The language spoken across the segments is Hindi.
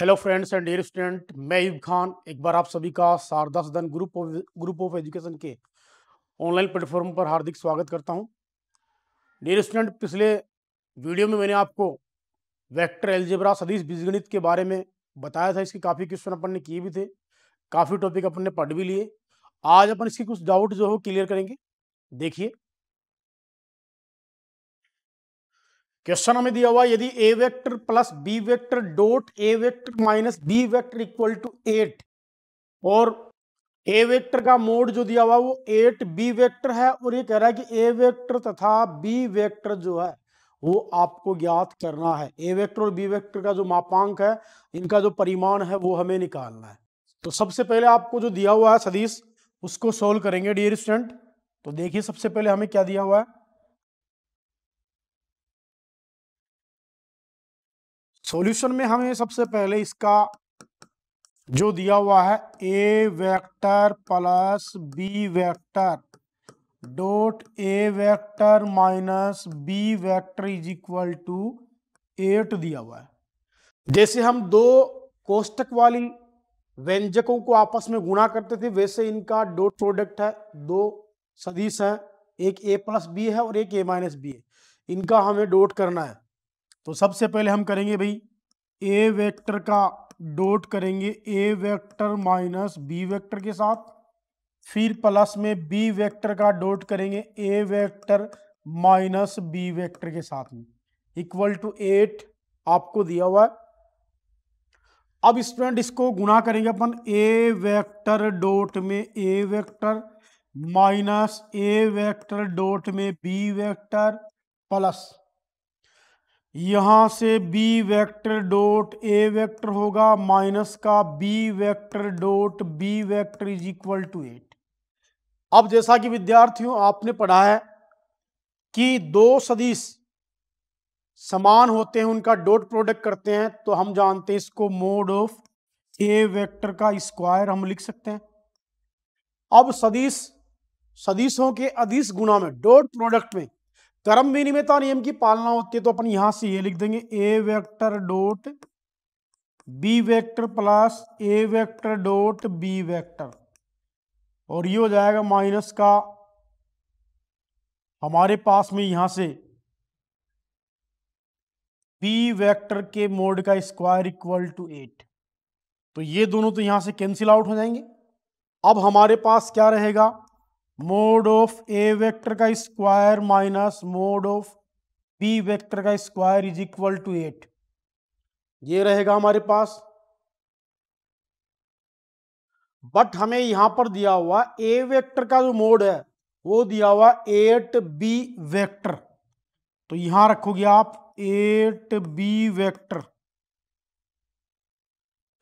hello friends and dear student मैं ईब खान एक बार आप सभी का Sharda Sadan group of group of education के ऑनलाइन प्लेटफॉर्म पर हार्दिक स्वागत करता हूं डियर स्टूडेंट पिछले वीडियो में मैंने आपको वेक्टर एल्जेब्रा सदीश बीजगणित के बारे में बताया था इसके काफ़ी क्वेश्चन अपन ने किए भी थे काफ़ी टॉपिक अपन ने पढ़ भी लिए आज अपन इसके कुछ डाउट जो हो क्लियर करेंगे देखिए क्वेश्चन हमें दिया हुआ यदि A vector plus B vector dot A vector minus B vector equal to eight और ए वेक्टर का मोड जो दिया हुआ वो एट बी वेक्टर है और ये कह रहा है कि ए वेक्टर तथा बी वेक्टर जो है वो आपको ज्ञात करना है ए वेक्टर और बी वेक्टर का जो मापांक है इनका जो परिमाण है वो हमें निकालना है तो सबसे पहले आपको जो दिया हुआ है सदीश उसको सोल्व करेंगे डियर स्टूडेंट तो देखिए सबसे पहले हमें क्या दिया हुआ है सॉल्यूशन में हमें सबसे पहले इसका जो दिया हुआ है ए vector plus B vector dot A vector minus B vector is equal to eight दिया हुआ है जैसे हम दो कोष्टक वाली व्यंजकों को आपस में गुणा करते थे वैसे इनका डॉट प्रोडक्ट है दो सदिश है एक ए प्लस बी है और एक ए माइनस बी है इनका हमें डॉट करना है तो सबसे पहले हम करेंगे भाई ए वेक्टर का डोट करेंगे A vector minus B vector के साथ फिर प्लस में बी वेक्टर का डोट करेंगे A vector minus B vector के साथ में इक्वल टू एट आपको दिया हुआ है अब स्टूडेंट इसको गुना करेंगे अपन ए वेक्टर डोट में A vector minus A vector dot में बी वेक्टर प्लस यहाँ से b vector dot a vector होगा माइनस का b vector dot b vector is equal to eight अब जैसा कि विद्यार्थियों आपने पढ़ा है कि दो सदिश समान होते हैं उनका डॉट प्रोडक्ट करते हैं तो हम जानते हैं इसको मोड ऑफ ए वेक्टर का स्क्वायर हम लिख सकते हैं अब सदिश सदिशों के अधिस गुणा में डॉट प्रोडक्ट में क्रम विनिमयता तो नियम की पालना होती है तो अपन यहां से ये लिख देंगे A vector dot B vector plus A vector dot B vector और ये हो जाएगा माइनस का हमारे पास में यहां से बी वेक्टर के मोड का स्क्वायर इक्वल टू एट तो ये दोनों तो यहां से कैंसिल आउट हो जाएंगे अब हमारे पास क्या रहेगा मोड ऑफ ए वेक्टर का square minus mod of B vector का square is equal to eight ये रहेगा हमारे पास बट हमें यहां पर दिया हुआ ए वेक्टर का जो मोड है वो दिया हुआ एट बी वेक्टर तो यहां रखोगे आप एट बी वेक्टर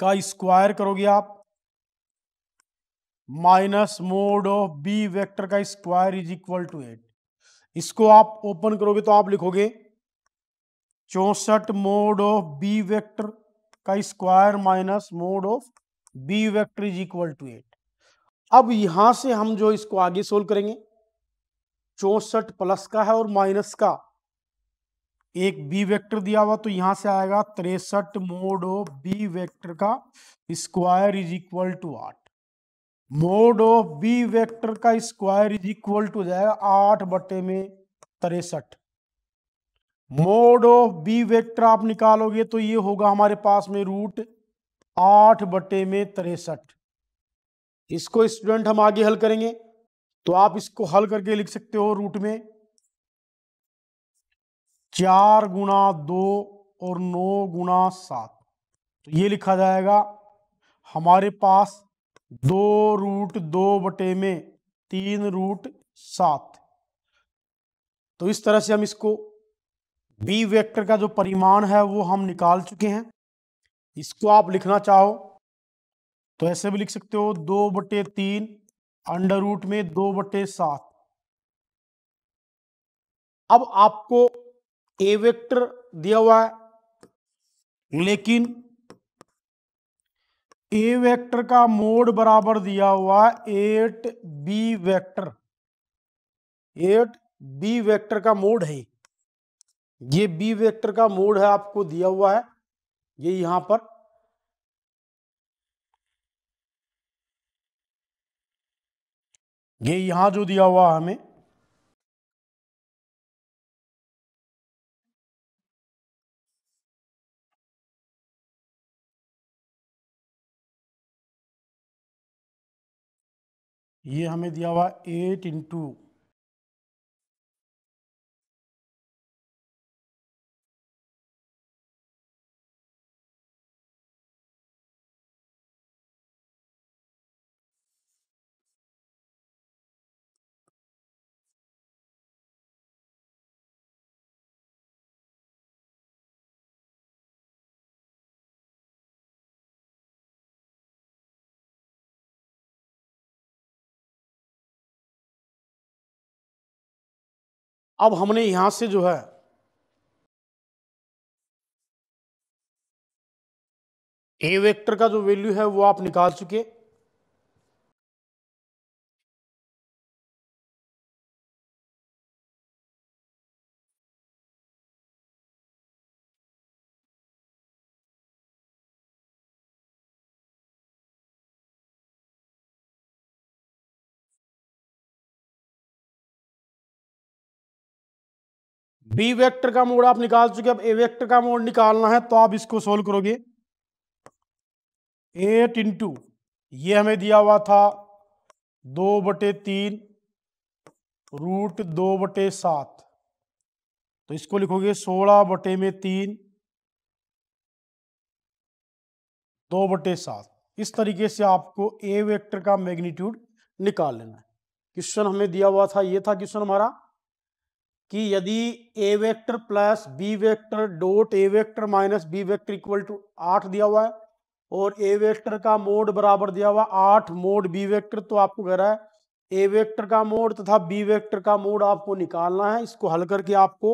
का स्क्वायर करोगे आप minus mod of B vector का square is equal to eight इसको आप ओपन करोगे तो आप लिखोगे चौसठ मोड ऑफ बी वेक्टर का square minus mod of B vector is equal to eight अब यहां से हम जो इसको आगे सोल्व करेंगे चौसठ प्लस का है और माइनस का एक बी वेक्टर दिया हुआ तो यहां से आएगा तिरसठ मोड ऑफ बी वेक्टर का स्क्वायर इज इक्वल टू आठ मोड ऑफ बी वेक्टर का स्क्वायर इज इक्वल टू जाएगा आठ बटे में तिरसठ मोड ऑफ बी वेक्टर आप निकालोगे तो ये होगा हमारे पास में रूट आठ बटे में तिरसठ इसको स्टूडेंट हम आगे हल करेंगे तो आप इसको हल करके लिख सकते हो रूट में चार गुना दो और नौ गुना सात तो ये लिखा जाएगा हमारे पास दो रूट दो बटे में तीन रूट सात तो इस तरह से हम इसको बी वेक्टर का जो परिमाण है वो हम निकाल चुके हैं इसको आप लिखना चाहो तो ऐसे भी लिख सकते हो दो बटे तीन अंडर रूट में दो बटे सात अब आपको ए वेक्टर दिया हुआ है लेकिन ए वेक्टर का मोड बराबर दिया हुआ eight B vector eight B vector का मोड है ये बी वेक्टर का मोड है आपको दिया हुआ है ये यहां पर ये यहां जो दिया हुआ हमें ये हमें दिया हुआ एट इंटू अब हमने यहां से जो है ए वेक्टर का जो वैल्यू है वो आप निकाल चुके बी वेक्टर का मोड आप निकाल चुके अब ए वेक्टर का मोड निकालना है तो आप इसको सोल्व करोगे एट इंटू ये हमें दिया हुआ था दो बटे तीन रूट दो बटे सात तो इसको लिखोगे सोलह बटे में तीन दो बटे सात इस तरीके से आपको ए वेक्टर का मैग्नीट्यूड निकाल लेना है क्वेश्चन हमें दिया हुआ था ये था क्वेश्चन हमारा कि यदि A vector plus B vector dot A vector minus B vector equal to आठ दिया हुआ है और ए वेक्टर का मोड बराबर दिया हुआ आठ मोड बी वेक्टर तो आपको कह रहा है ए वेक्टर का मोड तथा बी वेक्टर का मोड आपको निकालना है इसको हल करके आपको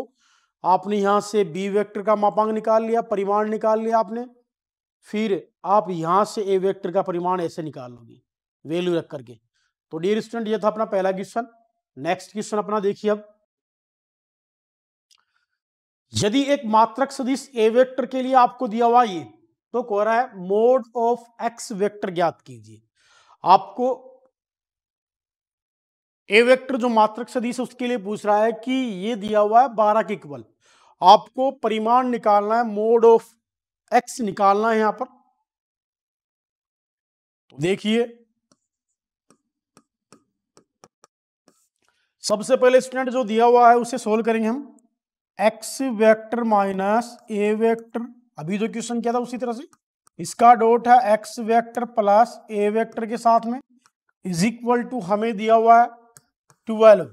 आपने यहाँ से बी वेक्टर का मापांक निकाल लिया परिमाण निकाल लिया आपने फिर आप यहाँ से ए वेक्टर का परिमाण ऐसे निकालोगे वैल्यू रख करके तो डियर स्टूडेंट ये था अपना पहला क्वेश्चन नेक्स्ट क्वेश्चन अपना देखिए अब यदि एक मात्रक सदिश ए वेक्टर के लिए आपको दिया हुआ ये तो कह रहा है मोड ऑफ एक्स वेक्टर ज्ञात कीजिए आपको ए वेक्टर जो मात्रक सदिश उसके लिए पूछ रहा है कि ये दिया हुआ है बारह के इक्वल आपको परिमाण निकालना है मोड ऑफ एक्स निकालना है यहां पर तो देखिए सबसे पहले स्टूडेंट जो दिया हुआ है उसे सोल्व करेंगे हम एक्स वेक्टर माइनस ए वेक्टर अभी जो क्वेश्चन किया था उसी तरह से इसका डॉट है एक्स वेक्टर प्लस ए वेक्टर के साथ में इज इक्वल टू हमें दिया हुआ है ट्वेल्व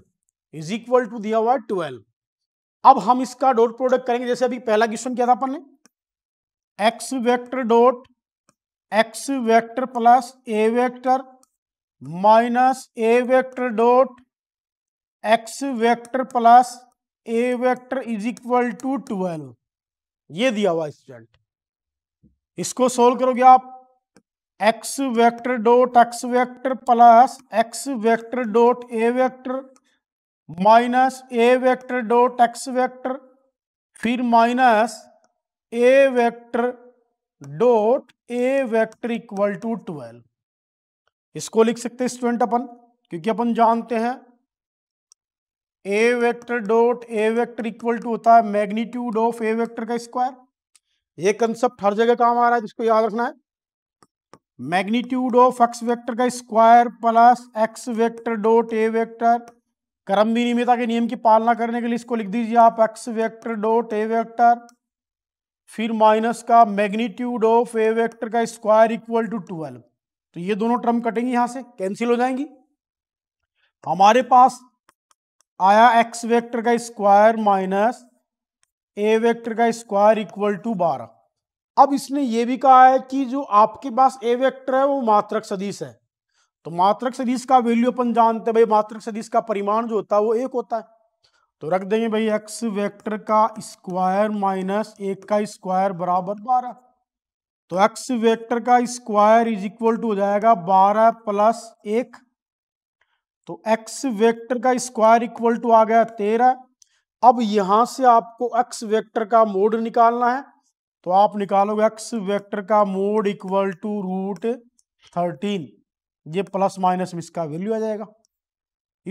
इज इक्वल टू दिया हुआ है ट्वेल्व अब हम इसका डॉट प्रोडक्ट करेंगे जैसे अभी पहला क्वेश्चन किया था अपन ने x vector dot x vector plus A vector minus A vector dot x vector plus A vector is equal to twelve ये दिया हुआ स्टूडेंट इसको सोल्व करोगे आप x vector dot x vector plus x vector dot ए वेक्टर माइनस ए वेक्टर डॉट एक्स वेक्टर फिर minus A vector dot A vector equal to twelve इसको लिख सकते हैं स्टूडेंट अपन क्योंकि अपन जानते हैं a vector dot A vector equal to होता है मैग्नीट्यूड ऑफ ए वेक्टर का स्क्वायर ये कंसेप्ट हर जगह काम आ रहा है जिसको याद रखना है मैग्नीट्यूड ऑफ एक्स वेक्टर का square plus x vector dot ए वेक्टर क्रम विनिमयता के नियम की पालना करने के लिए इसको लिख दीजिए आप एक्स वेक्टर डॉट ए वेक्टर फिर माइनस का मैग्नीट्यूड ऑफ ए वेक्टर का स्क्वायर इक्वल टू ट्वेल्व तो ये दोनों टर्म कटेंगी यहां से कैंसिल हो जाएंगी तो हमारे पास आया x वेक्टर का स्क्वायर माइनस a वेक्टर का स्क्वायर इक्वल टू बारह अब इसने ये भी कहा है कि जो आपके पास a वेक्टर है वो मात्रक सदिश है तो मात्रक सदिश का वैल्यू अपन जानते हैं भाई मात्रक सदिश का परिमाण जो होता है वो एक होता है तो रख देंगे भाई x वेक्टर का स्क्वायर माइनस एक का स्क्वायर बराबर बारह तो x वेक्टर का स्क्वायर इज इक्वल टू हो जाएगा बारह प्लस एक तो एक्स वेक्टर का स्क्वायर इक्वल टू आ गया तेरह अब यहां से आपको एक्स वेक्टर का मोड निकालना है तो आप निकालोगे x वेक्टर का mod equal to root thirteen ये प्लस माइनस में इसका वैल्यू आ जाएगा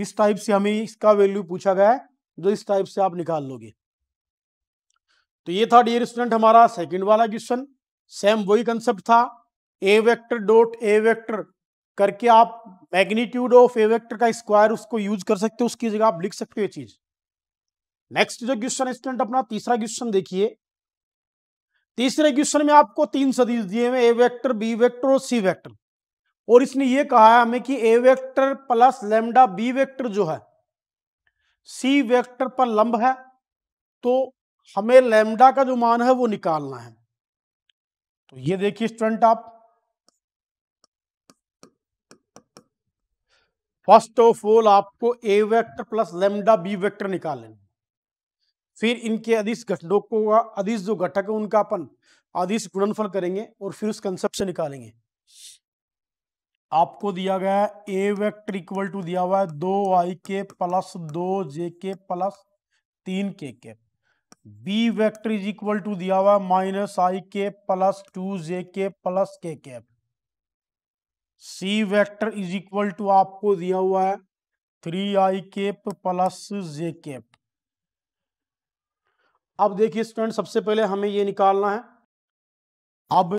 इस टाइप से हमें इसका वैल्यू पूछा गया है जो इस टाइप से आप निकाल लोगे तो ये था डियर स्टूडेंट हमारा सेकंड वाला क्वेश्चन सेम वही कंसेप्ट था a vector dot A vector करके आप मैग्नीट्यूड ऑफ ए वेक्टर का स्क्वायर उसको यूज कर सकते हो उसकी जगह आप लिख सकते हो ये चीज नेक्स्ट जो क्वेश्चन स्टूडेंट अपना तीसरा क्वेश्चन देखिए तीसरे क्वेश्चन में आपको तीन सदीश दिए हुए ए वेक्टर बी वेक्टर और सी वेक्टर और इसने ये कहा है हमें कि ए vector plus lambda b vector जो है सी वेक्टर पर लंब है तो हमें लेमडा का जो मान है वो निकालना है तो ये देखिए स्टूडेंट आप फर्स्ट ऑफ ऑल आपको a vector plus lambda b vector निकालें फिर इनके अधिस घटकों को अधिस जो घटक है उनका अपन अधिस गुणनफल करेंगे और फिर उस कंसेप्ट से निकालेंगे आपको दिया गया है ए वेक्टर इक्वल टू दिया हुआ है दो आई के प्लस दो जे के प्लस तीन k cap b vector is equal to दिया हुआ है minus i cap plus to J cap plus k cap c vector is equal to आपको दिया हुआ है three i cap plus j cap अब देखिए स्टूडेंट सबसे पहले हमें ये निकालना है अब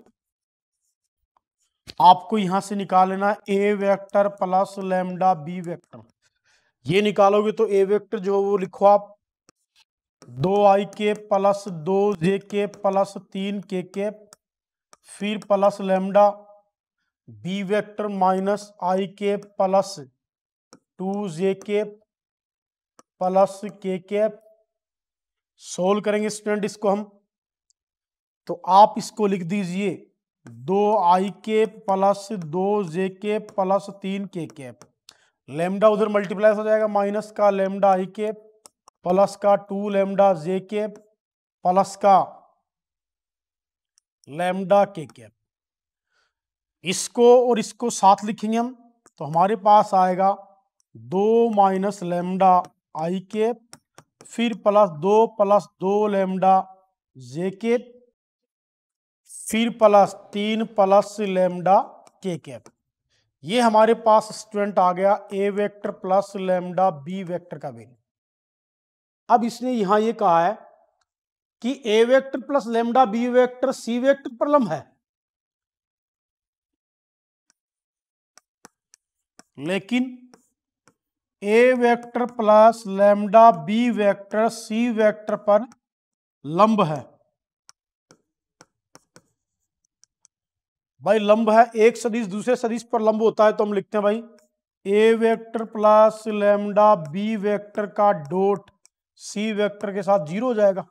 आपको यहां से निकाल लेना है ए vector plus lambda b vector ये निकालोगे तो ए वेक्टर जो वो लिखो आप दो आई के प्लस दो जे के प्लस तीन के के फिर plus lambda b vector minus i cap plus to J cap plus के के सोल्व करेंगे स्टूडेंट इसको हम तो आप इसको लिख दीजिए दो आई के प्लस दो जे के प्लस तीन के कैप लेमडा उधर मल्टीप्लाई हो जाएगा माइनस का लेमडा आई के प्लस का to lambda J cap plus का लेमडा के कैप इसको और इसको साथ लिखेंगे हम तो हमारे पास आएगा दो माइनस लेमडा आई के फिर प्लस दो प्लस दो लेमडा जे के फिर प्लस तीन प्लस लेमडा के के ये हमारे पास स्टूडेंट आ गया a vector plus lambda b vector का वैल्यू अब इसने यहां ये कहा है कि ए vector plus lambda b vector c vector प्रलम है लेकिन a vector plus lambda b vector c vector पर लंब है भाई लंब है एक सदिश दूसरे सदिश पर लंब होता है तो हम लिखते हैं भाई a vector plus lambda b vector का डोट सी वेक्टर के साथ जीरो हो जाएगा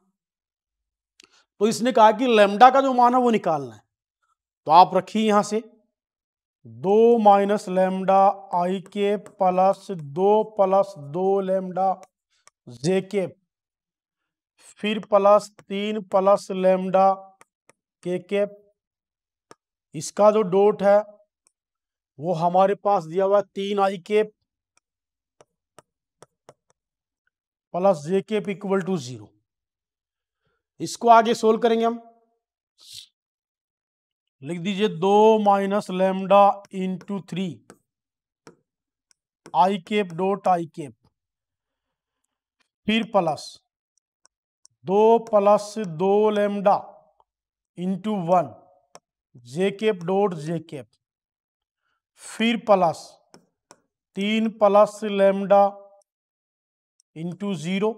तो इसने कहा कि लेमडा का जो मान है वो निकालना है तो आप रखिए यहां से दो minus lambda I cap plus दो प्लस दो लेमडा जे के फिर प्लस तीन प्लस लेमडा के के इसका जो डोट है वो हमारे पास दिया हुआ है तीन आई के प्लस जे के इक्वल टू जीरो इसको आगे सोल्व करेंगे हम लिख दीजिए दो minus lambda into three i cap dot i cap फिर प्लस दो प्लस दो lambda into one j cap dot j cap फिर प्लस तीन plus lambda into zero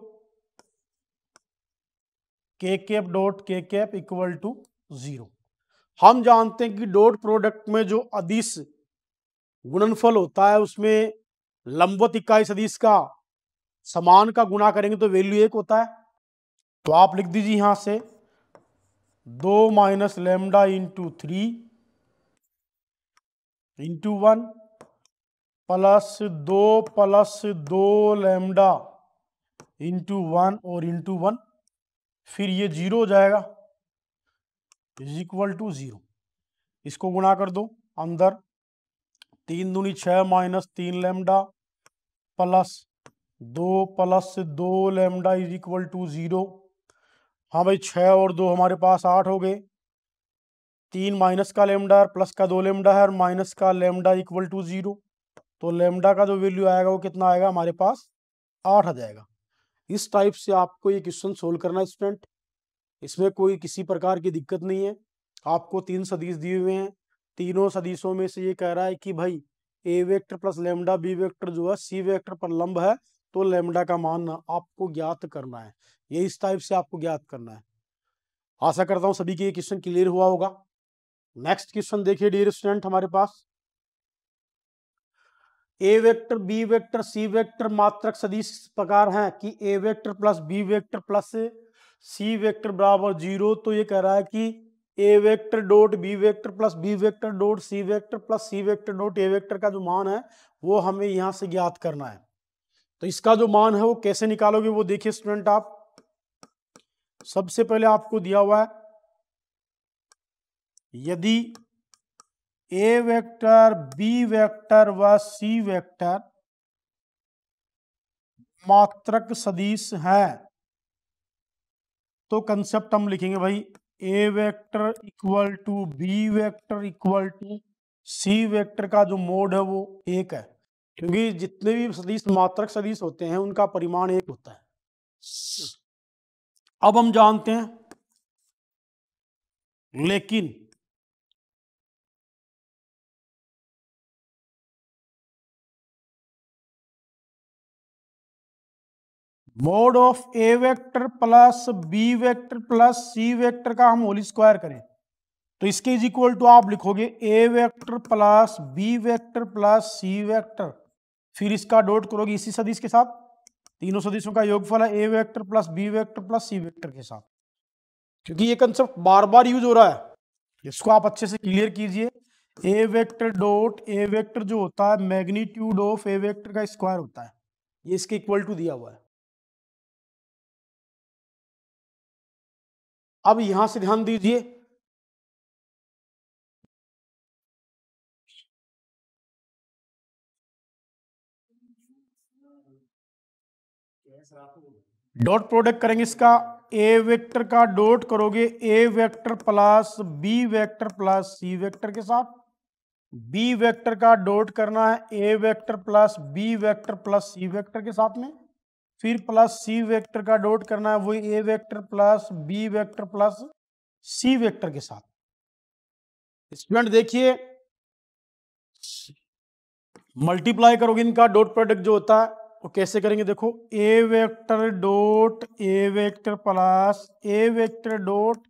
k cap dot k cap equal to zero हम जानते हैं कि डॉट प्रोडक्ट में जो अदिश गुणनफल होता है उसमें लंबवत इकाई सदिश का समान का गुणा करेंगे तो वैल्यू एक होता है तो आप लिख दीजिए यहां से दो minus lambda into three into one plus दो प्लस दो लेमडा इंटू वन और इंटू वन फिर ये जीरो हो जाएगा इज इक्वल टू ज़ीरो इसको गुणा कर दो अंदर तीन दूनी छ माइनस तीन लेमडा प्लस दो प्लस से दो lambda is equal to zero हाँ भाई छः और दो हमारे पास आठ हो गए तीन माइनस का लेमडा है प्लस का दो लेमडा है और माइनस का लेमडा इक्वल टू ज़ीरो तो लेमडा का जो वैल्यू आएगा वो कितना आएगा हमारे पास आठ आ जाएगा इस टाइप से आपको ये क्वेश्चन सोल्व करना स्टूडेंट इसमें कोई किसी प्रकार की दिक्कत नहीं है आपको तीन सदीश दिए हुए हैं तीनों सदीशों में से ये कह रहा है कि भाई a vector plus lambda b vector जो है सी वेक्टर पर लंब है तो लेमडा का मान आपको ज्ञात करना है ये इस टाइप से आपको ज्ञात करना है आशा करता हूँ सभी के ये क्वेश्चन क्लियर हुआ होगा नेक्स्ट क्वेश्चन देखिए डियर स्टूडेंट हमारे पास a vector b vector c vector मात्रक सदिश प्रकार है कि ए vector plus B vector plus c vector बराबर जीरो तो ये कह रहा है कि ए vector dot B vector plus B vector dot c vector plus c vector dot ए वेक्टर का जो मान है वो हमें यहाँ से ज्ञात करना है तो इसका जो मान है वो कैसे निकालोगे वो देखिए स्टूडेंट आप सबसे पहले आपको दिया हुआ है यदि ए वेक्टर बी वेक्टर व सी वेक्टर मात्रक सदिश है तो कंसेप्ट हम लिखेंगे भाई a vector equal to b vector equal to c vector का जो मोड है वो एक है क्योंकि जितने भी सदीश मात्रक सदीश होते हैं उनका परिमाण एक होता है अब हम जानते हैं लेकिन mod of A vector plus B vector plus c vector का हम होल स्क्वायर करें तो इसके इज इक्वल टू आप लिखोगे a vector plus B vector plus c vector फिर इसका डॉट करोगे इसी सदिश के साथ तीनों सदिशों का योगफल है ए vector plus B vector plus c vector के साथ क्योंकि ये कंसेप्ट बार बार यूज हो रहा है इसको आप अच्छे से क्लियर कीजिए a vector dot A vector जो होता है मैग्नीट्यूड ऑफ ए वेक्टर का स्क्वायर होता है ये इसके इक्वल टू दिया हुआ है अब यहां से ध्यान दीजिए डॉट प्रोडक्ट करेंगे इसका ए वेक्टर का डॉट करोगे a vector plus B vector plus c vector के साथ बी वेक्टर का डॉट करना है ए vector plus B vector plus c vector के साथ में फिर प्लस सी वेक्टर का डॉट करना है वही a vector plus B vector plus c vector के साथ स्टूडेंट देखिए मल्टीप्लाई करोगे इनका डॉट प्रोडक्ट जो होता है वो कैसे करेंगे देखो a vector dot A vector plus A vector dot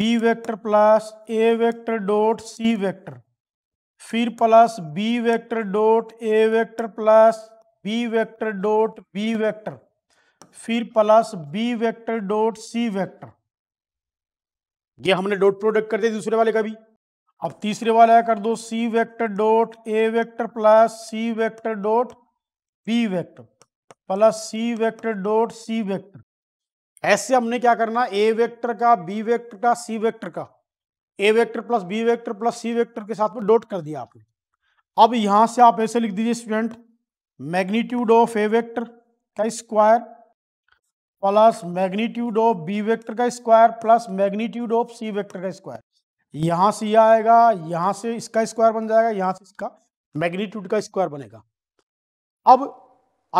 B vector plus A vector dot c vector फिर प्लस बी वेक्टर डॉट ए vector plus B vector dot B vector फिर plus B vector dot c vector ये हमने डॉट प्रोडक्ट कर दिया दूसरे वाले का भी अब तीसरे वाला कर दो सी वेक्टर डॉट ए vector plus c vector dot B vector plus c vector dot c vector ऐसे हमने क्या करना ए वेक्टर का बी वेक्टर का सी वेक्टर का a vector plus B vector plus c vector के साथ में डॉट कर दिया आपने अब यहां से आप ऐसे लिख दीजिए student magnitude of A vector का square plus magnitude of B vector का square plus magnitude of c vector का स्क्वायर यहाँ से यह आएगा यहाँ से इसका स्क्वायर बन जाएगा यहाँ से इसका मैग्नीट्यूड का स्क्वायर बनेगा अब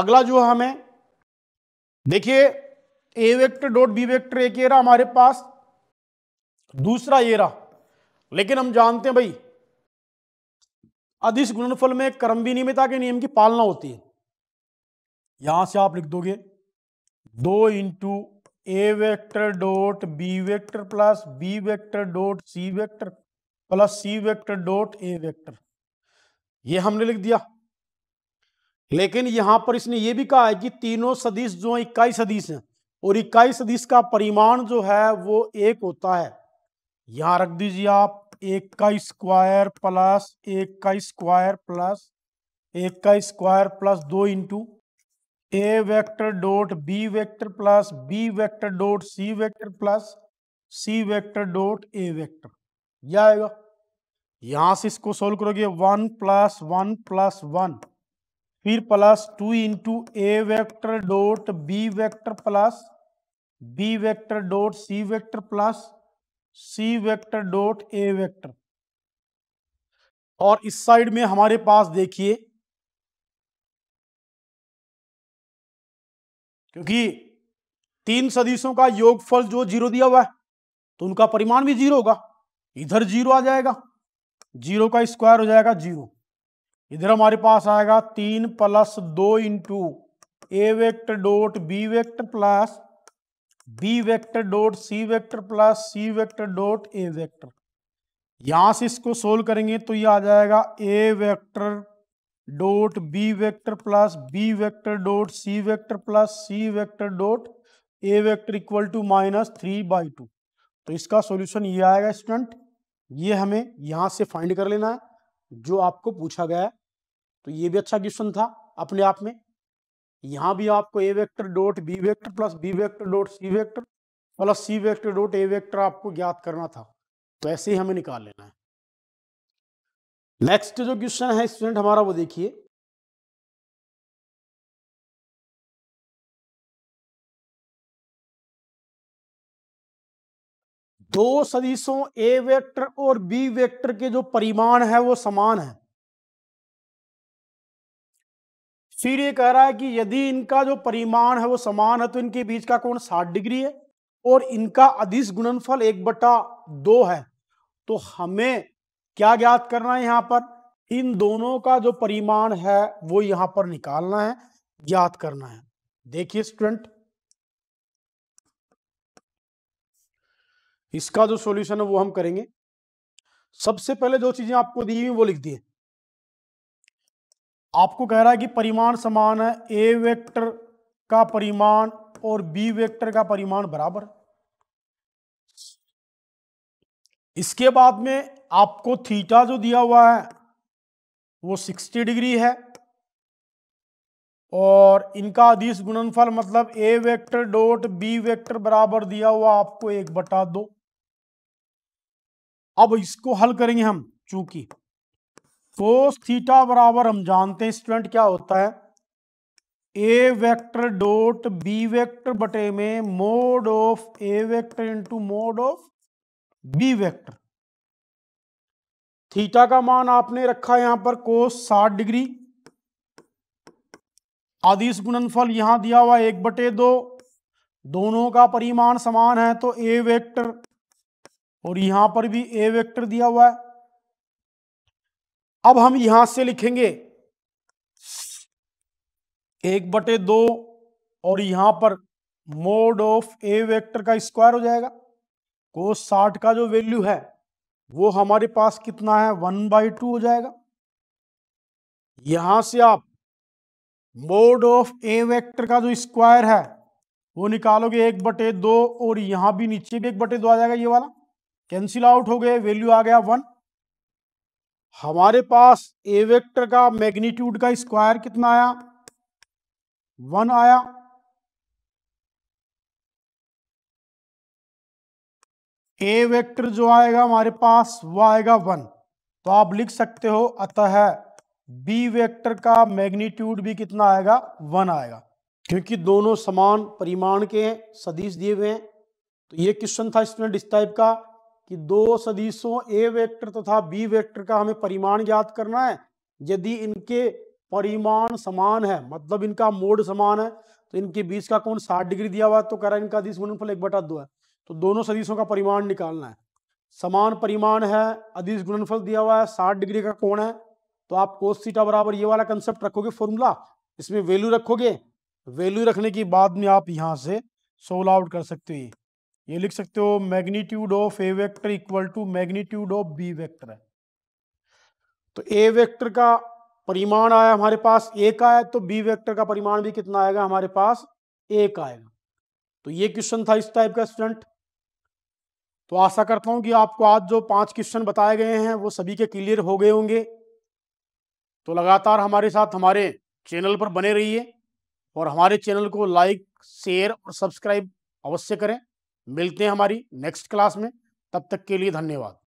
अगला जो हमें देखिए a vector dot B vector एक एरा रहा हमारे पास दूसरा ये रहा लेकिन हम जानते हैं भाई अधिस गुणनफल में कर्म विनियमिता के नियम की पालना होती है यहां से आप लिख दोगे दो into a vector dot B vector plus B vector dot c vector plus c vector dot A vector ये हमने लिख दिया लेकिन यहां पर इसने ये भी कहा है कि तीनों सदिश जो इक्काईस सदिश हैं और इक्काईस सदिश का परिमाण जो है वो एक होता है यहां रख दीजिए आप एक का स्क्वायर प्लस एक का स्क्वायर प्लस एक का स्क्वायर प्लस दो into a vector dot B vector plus B vector dot c vector plus c vector dot A vector यह आएगा यहां से इसको सोल्व करोगे one plus one plus one फिर plus two into a vector dot B vector plus B vector dot c vector plus c vector dot A vector और इस साइड में हमारे पास देखिए क्योंकि तीन सदिशों का योगफल जो जीरो दिया हुआ है तो उनका परिमाण भी जीरो होगा इधर जीरो आ जाएगा जीरो का स्क्वायर हो जाएगा जीरो इधर हमारे पास आएगा तीन प्लस दो into a vector dot B vector plus B vector dot c vector plus c vector dot A vector यहां से इसको सोल्व करेंगे तो ये आ जाएगा a vector dot B vector plus B vector dot c vector plus c vector dot A vector equal to minus three by two तो इसका सॉल्यूशन ये आएगा स्टूडेंट ये हमें यहाँ से फाइंड कर लेना है जो आपको पूछा गया है तो ये भी अच्छा क्वेश्चन था अपने आप में यहां भी आपको a vector dot B vector plus B vector dot c vector plus c vector dot A vector आपको ज्ञात करना था तो ऐसे ही हमें निकाल लेना है नेक्स्ट जो क्वेश्चन है स्टूडेंट हमारा वो देखिए दो सदिशों ए वेक्टर और बी वेक्टर के जो परिमाण है वो समान है फिर ये कह रहा है कि यदि इनका जो परिमाण है वो समान है तो इनके बीच का कोण 60 डिग्री है और इनका अधिस गुणनफल एक बटा दो है तो हमें क्या ज्ञात करना है यहाँ पर इन दोनों का जो परिमाण है वो यहाँ पर निकालना है ज्ञात करना है देखिए स्टूडेंट इसका जो सॉल्यूशन है वो हम करेंगे सबसे पहले जो चीजें आपको दी हुई वो लिख दिए आपको कह रहा है कि परिमाण समान है ए वेक्टर का परिमाण और बी वेक्टर का परिमाण बराबर इसके बाद में आपको थीटा जो दिया हुआ है वो 60 डिग्री है और इनका अधिस गुणनफल मतलब a vector dot B vector बराबर दिया हुआ आपको एक बटा दो अब इसको हल करेंगे हम चूंकि कोस थीटा बराबर हम जानते हैं स्टूडेंट क्या होता है ए वेक्टर डॉट बी वेक्टर बटे में mod of A vector into mod of B vector theta का मान आपने रखा यहां पर कोस 60 डिग्री आदिश गुणनफल यहां दिया हुआ एक बटे दो दोनों का परिमाण समान है तो ए वेक्टर और यहां पर भी ए वेक्टर दिया हुआ है अब हम यहां से लिखेंगे एक बटे दो और यहां पर मोड ऑफ ए वेक्टर का स्क्वायर हो जाएगा को साठ का जो वैल्यू है वो हमारे पास कितना है वन बाई टू हो जाएगा यहां से आप मोड ऑफ ए वेक्टर का जो स्क्वायर है वो निकालोगे एक बटे दो और यहां भी नीचे भी एक बटे दो आ जाएगा ये वाला कैंसिल आउट हो गए वैल्यू आ गया वन हमारे पास ए वेक्टर का मैग्नीट्यूड का स्क्वायर कितना आया वन आया ए वेक्टर जो आएगा हमारे पास वह आएगा वन तो आप लिख सकते हो अतः बी वेक्टर का मैग्नीट्यूड भी कितना आएगा वन आएगा क्योंकि दोनों समान परिमाण के हैं सदिश दिए हुए हैं तो ये क्वेश्चन था स्टूडेंट इस टाइप का कि दो सदिशों ए वेक्टर तथा बी वेक्टर का हमें परिमाण ज्ञात करना है यदि इनके परिमाण समान है मतलब इनका मोड समान है तो इनके बीच का कौन 60 डिग्री दिया हुआ है तो कह रहा है इनका अधिस गुणनफल एक बटा दो है तो दोनों सदिशों का परिमाण निकालना है समान परिमाण है अधिस गुणनफल दिया हुआ है साठ डिग्री का कोण है तो आप कोस सीटा बराबर ये वाला कंसेप्ट रखोगे फॉर्मूला इसमें वैल्यू रखोगे वैल्यू रखने के बाद में आप यहाँ से सोल्व आउट कर सकते हैं ये लिख सकते हो magnitude of A vector equal to magnitude of B vector है तो ए वेक्टर का परिमाण आया हमारे पास ए का तो बी वेक्टर का परिमाण भी कितना आएगा हमारे पास ए का आएगा तो ये क्वेश्चन था इस टाइप का स्टूडेंट तो आशा करता हूं कि आपको आज जो पांच क्वेश्चन बताए गए हैं वो सभी के क्लियर हो गए होंगे तो लगातार हमारे साथ हमारे चैनल पर बने रहिए और हमारे चैनल को लाइक शेयर और सब्सक्राइब अवश्य करें मिलते हैं हमारी नेक्स्ट क्लास में तब तक के लिए धन्यवाद